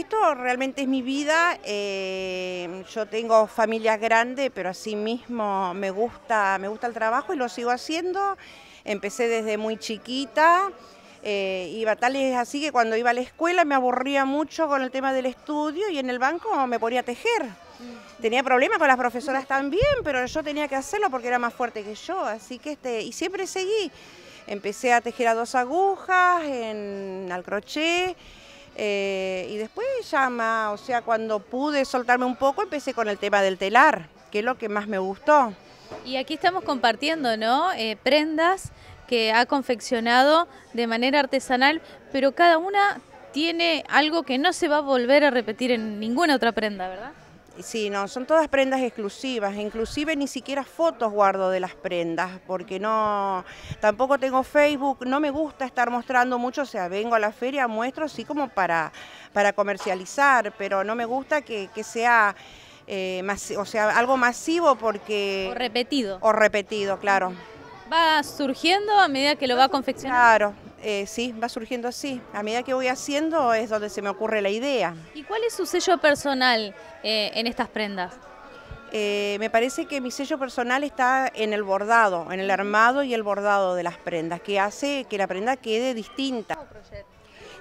esto realmente es mi vida. Eh, yo tengo familias grande... pero mismo me gusta, me gusta el trabajo y lo sigo haciendo. Empecé desde muy chiquita. Eh, iba tal es así que cuando iba a la escuela me aburría mucho con el tema del estudio y en el banco me ponía a tejer. Tenía problemas con las profesoras también, pero yo tenía que hacerlo porque era más fuerte que yo, así que este, y siempre seguí. Empecé a tejer a dos agujas, al crochet eh, y después llama, o sea, cuando pude soltarme un poco empecé con el tema del telar, que es lo que más me gustó. Y aquí estamos compartiendo, ¿no? Eh, prendas que ha confeccionado de manera artesanal, pero cada una tiene algo que no se va a volver a repetir en ninguna otra prenda, ¿verdad? Sí, no, son todas prendas exclusivas, inclusive ni siquiera fotos guardo de las prendas, porque no, tampoco tengo Facebook, no me gusta estar mostrando mucho, o sea, vengo a la feria, muestro, sí como para, para comercializar, pero no me gusta que, sea... Eh, o sea, algo masivo porque... O repetido. O repetido, claro. Va surgiendo a medida que lo va confeccionando. Claro, eh, sí, va surgiendo así. A medida que voy haciendo es donde se me ocurre la idea. ¿Y cuál es su sello personal eh, en estas prendas? Eh, me parece que mi sello personal está en el bordado, en el armado y el bordado de las prendas, que hace que la prenda quede distinta.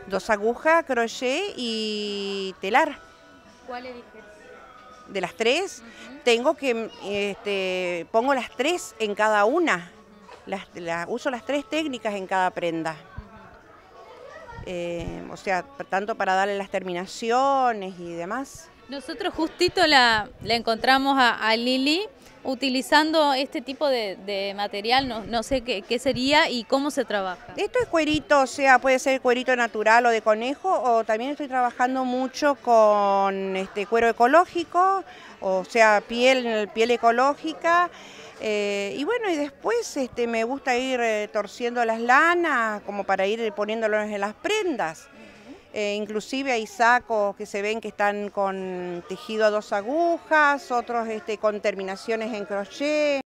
Dos agujas, crochet y telar. ¿Cuál eliges? De las tres, tengo que, este, pongo las tres en cada una uso las tres técnicas en cada prenda. Eh, o sea, tanto para darle las terminaciones y demás. Nosotros justito la, encontramos a, Lili utilizando este tipo de, material, no, sé qué, sería y cómo se trabaja. Esto es cuerito, o sea, puede ser cuerito natural o de conejo, o también estoy trabajando mucho con este cuero ecológico, o sea, piel, piel ecológica. Eh, y bueno, y después este, me gusta ir eh, torciendo las lanas como para ir poniéndolas en las prendas. Eh, inclusive hay sacos que se ven que están con tejido a dos agujas, otros este, con terminaciones en crochet.